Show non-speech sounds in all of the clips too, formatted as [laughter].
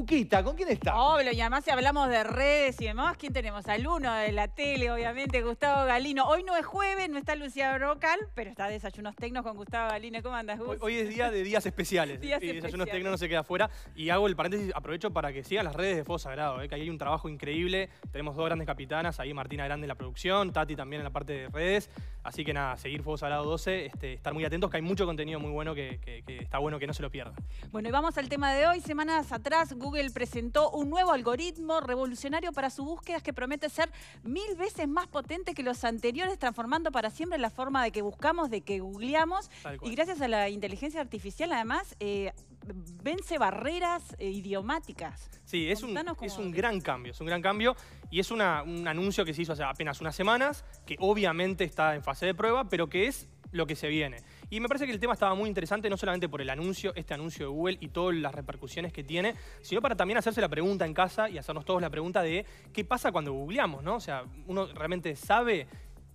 Cuquita, ¿con quién está? Obvio, y además si hablamos de redes y demás, ¿quién tenemos? Al de la tele, obviamente, Gustavo Galino. Hoy no es jueves, no está Lucía Brocal, pero está Desayunos Tecnos con Gustavo Galino. ¿Cómo andas, Gus? Hoy, es día de días especiales. [laughs] días y Desayunos Tecnos no se queda afuera. Y hago el paréntesis, aprovecho para que sigan las redes de Fuego Sagrado, eh, que ahí hay un trabajo increíble. Tenemos dos grandes capitanas, ahí Martina Grande en la producción, Tati también en la parte de redes. Así que nada, seguir Fuego Sagrado 12, este, estar muy atentos, que hay mucho contenido muy bueno que, está bueno que no se lo pierda. Bueno, y vamos al tema de hoy, semanas atrás, Google presentó un nuevo algoritmo revolucionario para sus búsquedas que promete ser mil veces más potente que los anteriores, transformando para siempre la forma de que buscamos, de que googleamos. Y gracias a la inteligencia artificial, además, eh, vence barreras eh, idiomáticas. Sí, es un, es un, gran cambio, es un gran cambio y es un anuncio que se hizo hace apenas unas semanas, que obviamente está en fase de prueba, pero que es lo que se viene. Y me parece que el tema estaba muy interesante, no solamente por el anuncio, este anuncio de Google y todas las repercusiones que tiene, sino para también hacerse la pregunta en casa y hacernos todos la pregunta de qué pasa cuando googleamos, ¿no? O sea, uno realmente sabe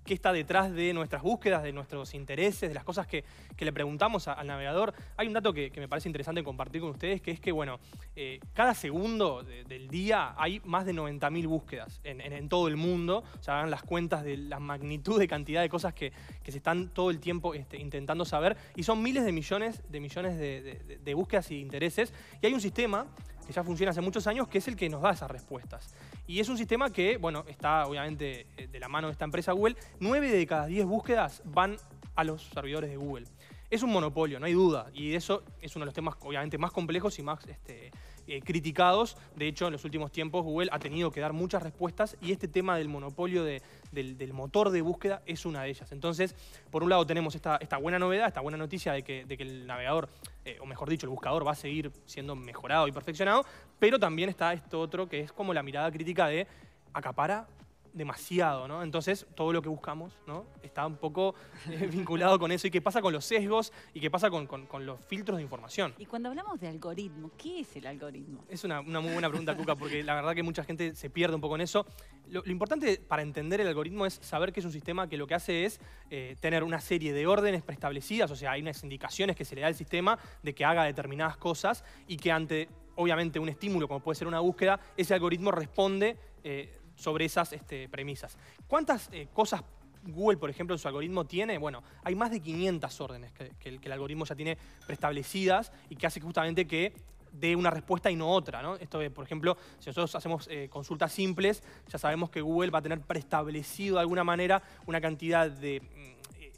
qué está detrás de nuestras búsquedas, de nuestros intereses, de las cosas que, le preguntamos al navegador. Hay un dato que, me parece interesante compartir con ustedes, que es que, bueno, eh, cada segundo del día hay más de 90.000 búsquedas en, todo el mundo. Se hagan las cuentas de la magnitud de cantidad de cosas que, se están todo el tiempo este, intentando saber. Y son miles de millones de millones de búsquedas y intereses. Y hay un sistema que ya funciona hace muchos años, que es el que nos da esas respuestas. Y es un sistema que, bueno, está obviamente eh, de la mano de esta empresa Google. nueve de cada 10 búsquedas van a los servidores de Google. Es un monopolio, no hay duda. Y eso es uno de los temas, obviamente, más complejos y más este, eh, criticados. De hecho, en los últimos tiempos Google ha tenido que dar muchas respuestas y este tema del monopolio del, motor de búsqueda es una de ellas. Entonces, por un lado tenemos esta, buena novedad, esta buena noticia de de que el navegador eh, o mejor dicho, el buscador va a seguir siendo mejorado y perfeccionado, pero también está esto otro que es como la mirada crítica de acapara demasiado, ¿no? Entonces, todo lo que buscamos, ¿no? Está un poco eh, [laughs] vinculado con eso. ¿Y qué pasa con los sesgos? ¿Y qué pasa con, los filtros de información? Y cuando hablamos de algoritmo, ¿qué es el algoritmo? Es una, muy buena pregunta, Cuca, porque la verdad que mucha gente se pierde un poco en eso. Lo, importante para entender el algoritmo es saber que es un sistema que lo que hace es eh, tener una serie de órdenes preestablecidas, o sea, hay unas indicaciones que se le da al sistema de que haga determinadas cosas y que ante obviamente un estímulo, como puede ser una búsqueda, ese algoritmo responde eh, sobre esas este, premisas. ¿Cuántas eh, cosas Google, por ejemplo, en su algoritmo tiene? Bueno, hay más de 500 órdenes que, el, que el algoritmo ya tiene preestablecidas y que hace justamente que dé una respuesta y no otra. ¿no? Esto, por ejemplo, si nosotros hacemos eh, consultas simples, ya sabemos que Google va a tener preestablecido de alguna manera una cantidad de mm,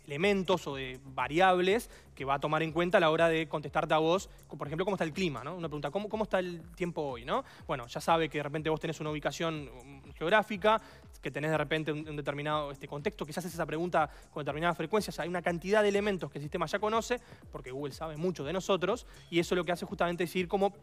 elementos o de variables que va a tomar en cuenta a la hora de contestarte a vos, por ejemplo, cómo está el clima, ¿no? Una pregunta, ¿cómo, cómo está el tiempo hoy, no? Bueno, ya sabe que de repente vos tenés una ubicación mm, geográfica, que tenés de repente un, determinado este, contexto, quizás haces esa pregunta con determinadas frecuencias, hay una cantidad de elementos que el sistema ya conoce, porque Google sabe mucho de nosotros, y eso lo que hace justamente es ir como...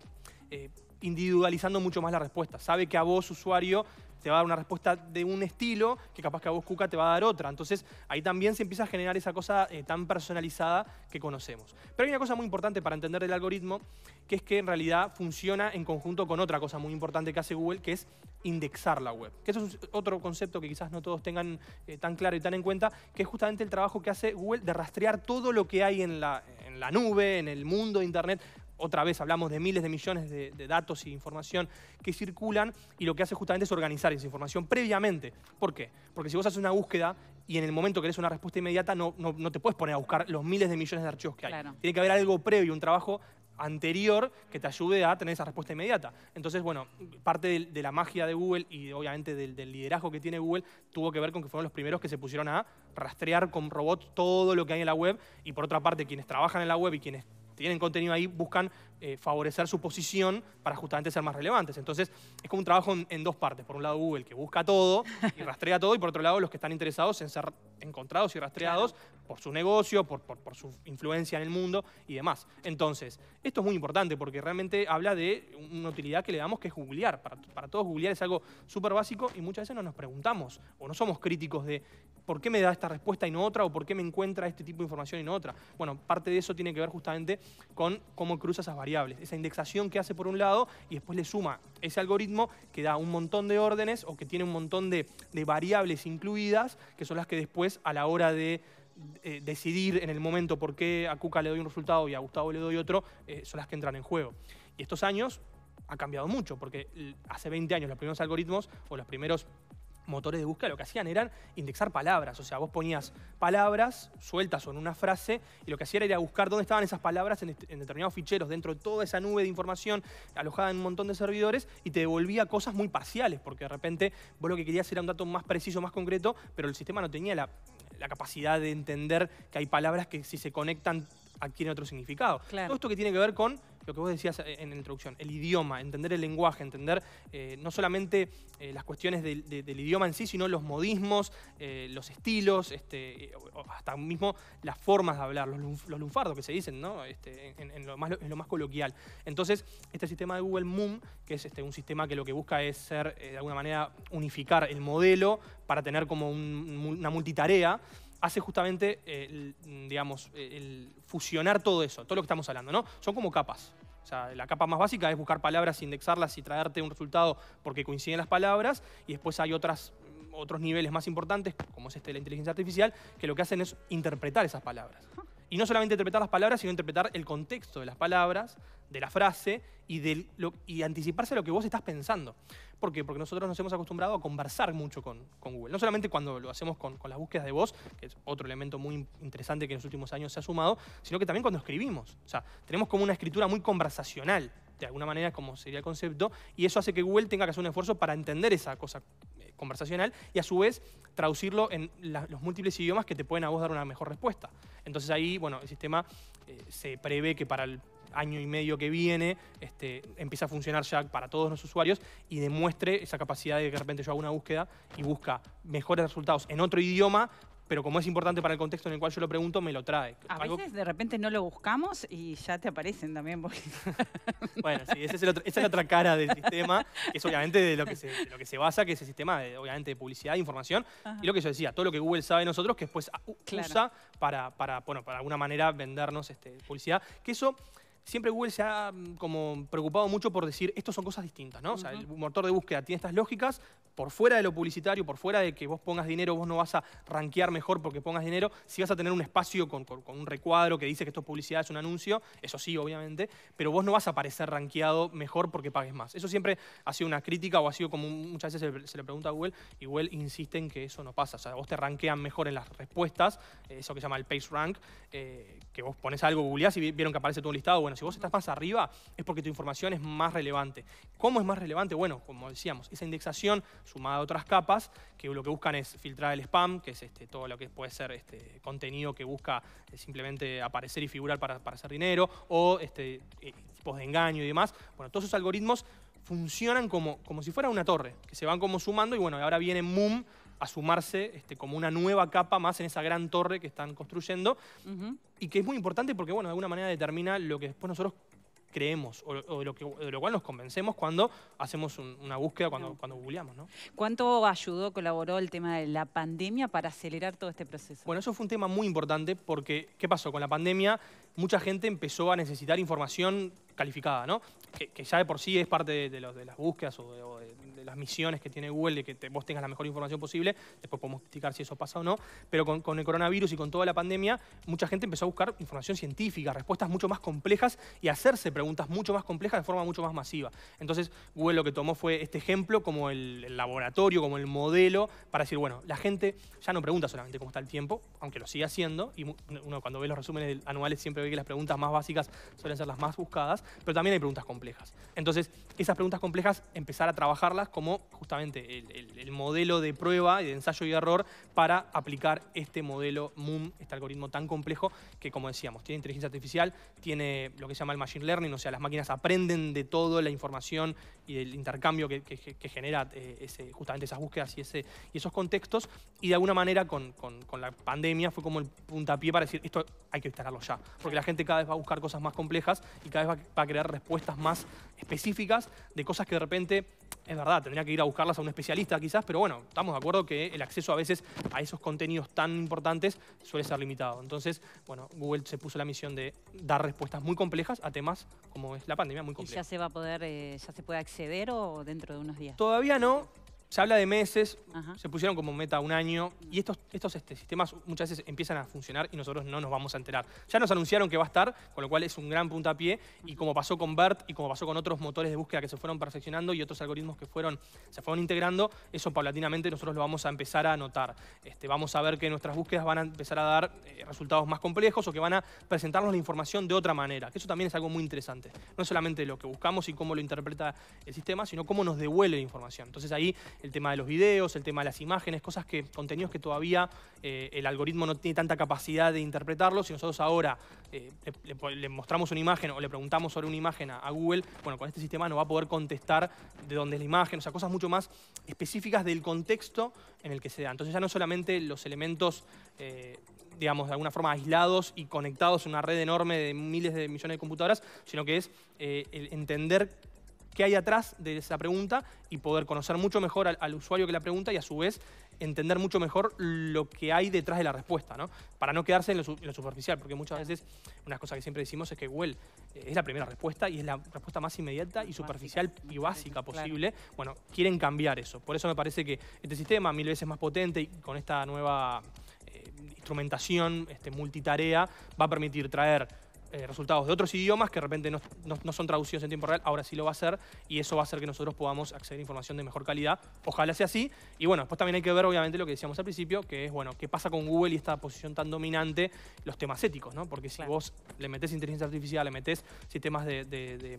Eh, individualizando mucho más la respuesta. Sabe que a vos, usuario, te va a dar una respuesta de un estilo que capaz que a vos Cuca te va a dar otra. Entonces ahí también se empieza a generar esa cosa eh, tan personalizada que conocemos. Pero hay una cosa muy importante para entender el algoritmo, que es que en realidad funciona en conjunto con otra cosa muy importante que hace Google, que es indexar la web. Que eso es otro concepto que quizás no todos tengan eh, tan claro y tan en cuenta, que es justamente el trabajo que hace Google de rastrear todo lo que hay en la, en la nube, en el mundo de Internet otra vez hablamos de miles de millones de, datos y información que circulan y lo que hace justamente es organizar esa información previamente. ¿Por qué? Porque si vos haces una búsqueda y en el momento que eres una respuesta inmediata no, no, te puedes poner a buscar los miles de millones de archivos que hay. Tiene que haber algo previo, un trabajo anterior que te ayude a tener esa respuesta inmediata. Entonces, bueno, parte de, la magia de Google y obviamente del, del, liderazgo que tiene Google tuvo que ver con que fueron los primeros que se pusieron a rastrear con robots todo lo que hay en la web y por otra parte quienes trabajan en la web y quienes tienen contenido ahí, buscan eh, favorecer su posición para justamente ser más relevantes. Entonces, es como un trabajo en, dos partes. Por un lado, Google, que busca todo y [laughs] rastrea todo, y por otro lado, los que están interesados en ser encontrados y rastreados por su negocio, por, su influencia en el mundo y demás. Entonces, esto es muy importante porque realmente habla de una utilidad que le damos que es googlear. Para, todos, googlear es algo súper básico y muchas veces no nos preguntamos o no somos críticos de por qué me da esta respuesta y no otra, o por qué me encuentra este tipo de información y no otra. Bueno, parte de eso tiene que ver justamente con cómo cruza esas esa indexación que hace por un lado y después le suma ese algoritmo que da un montón de órdenes o que tiene un montón de, variables incluidas, que son las que después a la hora de eh, decidir en el momento por qué a Cuca le doy un resultado y a Gustavo le doy otro, eh, son las que entran en juego. Y estos años ha cambiado mucho, porque hace 20 años los primeros algoritmos o los primeros motores de búsqueda lo que hacían eran indexar palabras. O sea, vos ponías palabras sueltas o en una frase y lo que hacía era buscar dónde estaban esas palabras en, determinados ficheros dentro de toda esa nube de información alojada en un montón de servidores y te devolvía cosas muy parciales porque de repente vos lo que querías era un dato más preciso, más concreto, pero el sistema no tenía la, capacidad de entender que hay palabras que si se conectan adquieren otro significado. Todo esto que tiene que ver con lo que vos decías eh, en la introducción, el idioma, entender el lenguaje, entender eh, no solamente eh, las cuestiones del idioma en sí, sino los modismos, los estilos, este, hasta mismo las formas de hablar, los, lunfardos que se dicen, ¿no? Este, en, lo más, coloquial. Entonces, este sistema de Google Moon que es este, un sistema que lo que busca es ser, de alguna manera, unificar el modelo para tener como una multitarea, hace justamente, eh, mm, digamos, eh, fusionar todo eso, todo lo que estamos hablando, ¿no? Son como capas. O sea, la capa más básica es buscar palabras, indexarlas y traerte un resultado porque coinciden las palabras. Y después hay otras, mm, otros niveles más importantes, como es este de la inteligencia artificial, que lo que hacen es interpretar esas palabras. Y no solamente interpretar las palabras, sino interpretar el contexto de las palabras, de la frase y, y anticiparse a lo que vos estás pensando. ¿Por qué? Porque nosotros nos hemos acostumbrado a conversar mucho con, Google. No solamente cuando lo hacemos con, con, las búsquedas de voz, que es otro elemento muy interesante que en los últimos años se ha sumado, sino que también cuando escribimos. O sea, tenemos como una escritura muy conversacional, de alguna manera, como sería el concepto, y eso hace que Google tenga que hacer un esfuerzo para entender esa cosa conversacional y a su vez traducirlo en los múltiples idiomas que te pueden a vos dar una mejor respuesta. Entonces ahí, bueno, el sistema eh, se prevé que para el año y medio que viene este, empieza a funcionar ya para todos los usuarios y demuestre esa capacidad de que de repente yo hago una búsqueda y busca mejores resultados en otro idioma pero como es importante para el contexto en el cual yo lo pregunto, me lo trae. A veces de repente no lo buscamos y ya te aparecen también. [laughs] bueno, sí, esa es, la otra cara del sistema, que es obviamente de lo que se, lo que se basa, que es el sistema de, obviamente de publicidad, de información, y lo que yo decía, todo lo que Google sabe de nosotros que después uh, usa para, para, bueno, para alguna manera vendernos este, publicidad, que eso siempre Google se ha mm, como preocupado mucho por decir, estos son cosas distintas, ¿no? O sea, el motor de búsqueda tiene estas lógicas, por fuera de lo publicitario, por fuera de que vos pongas dinero, vos no vas a rankear mejor porque pongas dinero, si vas a tener un espacio con, un recuadro que dice que esto es publicidad, es un anuncio, eso sí, obviamente, pero vos no vas a aparecer rankeado mejor porque pagues más. Eso siempre ha sido una crítica o ha sido como muchas veces se le, pregunta a Google y Google insiste en que eso no pasa. O sea, vos te ranquean mejor en las respuestas, eh, eso que se llama el page rank, eh, que vos pones algo, googleás y vieron que aparece todo un listado. Bueno, si vos estás más arriba es porque tu información es más relevante. ¿Cómo es más relevante? Bueno, como decíamos, esa indexación sumada a otras capas que lo que buscan es filtrar el spam, que es este, todo lo que puede ser este, contenido que busca eh, simplemente aparecer y figurar para, hacer dinero, o este, eh, tipos de engaño y demás. Bueno, todos esos algoritmos funcionan como, como si fuera una torre, que se van como sumando y bueno, ahora viene Moom a sumarse este, como una nueva capa más en esa gran torre que están construyendo y que es muy importante porque, bueno, de alguna manera determina lo que después nosotros creemos o, de, lo cual nos convencemos cuando hacemos una búsqueda, cuando, cuando googleamos. ¿Cuánto ayudó, colaboró el tema de la pandemia para acelerar todo este proceso? Bueno, eso fue un tema muy importante porque, ¿qué pasó? Con la pandemia mucha gente empezó a necesitar información calificada, ¿no? Que, ya de por sí es parte de, los, de las búsquedas o, de, las misiones que tiene Google de que vos tengas la mejor información posible. Después podemos criticar si eso pasa o no. Pero con, el coronavirus y con toda la pandemia, mucha gente empezó a buscar información científica, respuestas mucho más complejas y hacerse preguntas mucho más complejas de forma mucho más masiva. Entonces, Google lo que tomó fue este ejemplo como el, el laboratorio, como el modelo para decir, bueno, la gente ya no pregunta solamente cómo está el tiempo, aunque lo sigue haciendo. Y uno cuando ve los resúmenes anuales siempre ve que las preguntas más básicas suelen ser las más buscadas pero también hay preguntas complejas. Entonces, esas preguntas complejas, empezar a trabajarlas como justamente el, modelo de prueba y de ensayo y error para aplicar este modelo MUM, este algoritmo tan complejo que, como decíamos, tiene inteligencia artificial, tiene lo que se llama el machine learning, o sea, las máquinas aprenden de todo la información y el intercambio que, genera eh, justamente esas búsquedas y, ese, y esos contextos. Y de alguna manera, con, con la pandemia, fue como el puntapié para decir, esto hay que instalarlo ya, porque la gente cada vez va a buscar cosas más complejas y cada vez va a para crear respuestas más específicas de cosas que de repente, es verdad, tendría que ir a buscarlas a un especialista quizás, pero bueno, estamos de acuerdo que el acceso a veces a esos contenidos tan importantes suele ser limitado. Entonces, bueno, Google se puso la misión de dar respuestas muy complejas a temas como es la pandemia, muy compleja. ¿Y ya se va a poder, eh, ya se puede acceder o dentro de unos días? Todavía no, se habla de meses, se pusieron como meta un año y estos, estos este, sistemas muchas veces empiezan a funcionar y nosotros no nos vamos a enterar. Ya nos anunciaron que va a estar, con lo cual es un gran puntapié y como pasó con BERT y como pasó con otros motores de búsqueda que se fueron perfeccionando y otros algoritmos que fueron, se fueron integrando, eso paulatinamente nosotros lo vamos a empezar a notar. Este, vamos a ver que nuestras búsquedas van a empezar a dar eh, resultados más complejos o que van a presentarnos la información de otra manera, que eso también es algo muy interesante. No solamente lo que buscamos y cómo lo interpreta el sistema, sino cómo nos devuelve la información. Entonces ahí el tema de los videos, el tema de las imágenes, cosas que, contenidos que todavía eh, el algoritmo no tiene tanta capacidad de interpretarlos. Si nosotros ahora eh, le, mostramos una imagen o le preguntamos sobre una imagen a, Google, bueno, con este sistema no va a poder contestar de dónde es la imagen, o sea, cosas mucho más específicas del contexto en el que se da. Entonces ya no solamente los elementos eh, digamos, de alguna forma aislados y conectados en una red enorme de miles de millones de computadoras, sino que es el entender qué hay atrás de esa pregunta y poder conocer mucho mejor al, usuario que la pregunta y a su vez entender mucho mejor lo que hay detrás de la respuesta, ¿no? Para no quedarse en lo, superficial, porque muchas veces una cosa que siempre decimos es que Google eh, es la primera respuesta y es la respuesta más inmediata y superficial y básica posible. Bueno, quieren cambiar eso. Por eso me parece que este sistema mil veces más potente y con esta nueva eh, instrumentación, este, multitarea, va a permitir traer eh, resultados de otros idiomas que de repente no, son traducidos en tiempo real, ahora sí lo va a hacer y eso va a hacer que nosotros podamos acceder a información de mejor calidad. Ojalá sea así. Y bueno, después también hay que ver, obviamente, lo que decíamos al principio, que es, bueno, qué pasa con Google y esta posición tan dominante, los temas éticos, ¿no? Porque si vos le metés inteligencia artificial, le metés sistemas de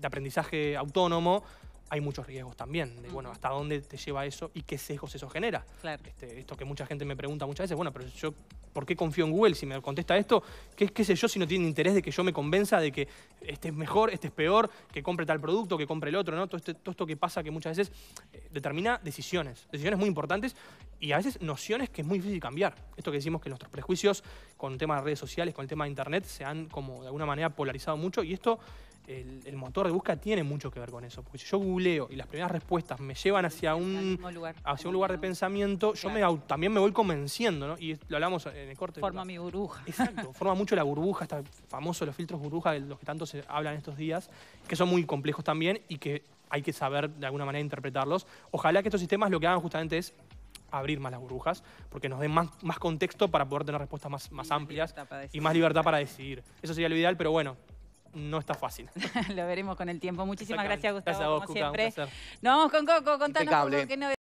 aprendizaje autónomo, hay muchos riesgos también, de bueno, hasta dónde te lleva eso y qué sesgos eso genera. Este, esto que mucha gente me pregunta muchas veces, bueno, pero yo, ¿por qué confío en Google si me contesta esto? ¿Qué, qué sé yo si no tiene interés de que yo me convenza de que este es mejor, este es peor, que compre tal producto, que compre el otro, ¿no? Todo, este, esto que pasa que muchas veces eh, determina decisiones, decisiones muy importantes y a veces nociones que es muy difícil cambiar. Esto que decimos que nuestros prejuicios con el tema de redes sociales, con el tema de Internet, se han como de alguna manera polarizado mucho y esto el, motor de búsqueda tiene mucho que ver con eso. Porque si yo googleo y las primeras respuestas me llevan hacia un lugar, hacia un lugar de pensamiento, yo también me voy convenciendo, ¿no? Y lo hablamos en el corte. Forma mi burbuja. Exacto, [laughs] forma mucho la burbuja, está famoso los filtros burbuja de los que tanto se hablan estos días, que son muy complejos también y que hay que saber de alguna manera interpretarlos. Ojalá que estos sistemas lo que hagan justamente es abrir más las burbujas, porque nos den más, contexto para poder tener respuestas más, amplias y más libertad para decidir. Eso sería lo ideal, pero bueno, no está fácil. [laughs] Lo veremos con el tiempo. Muchísimas gracias, Gustavo, como siempre. Nos vamos con Coco, contanos un qué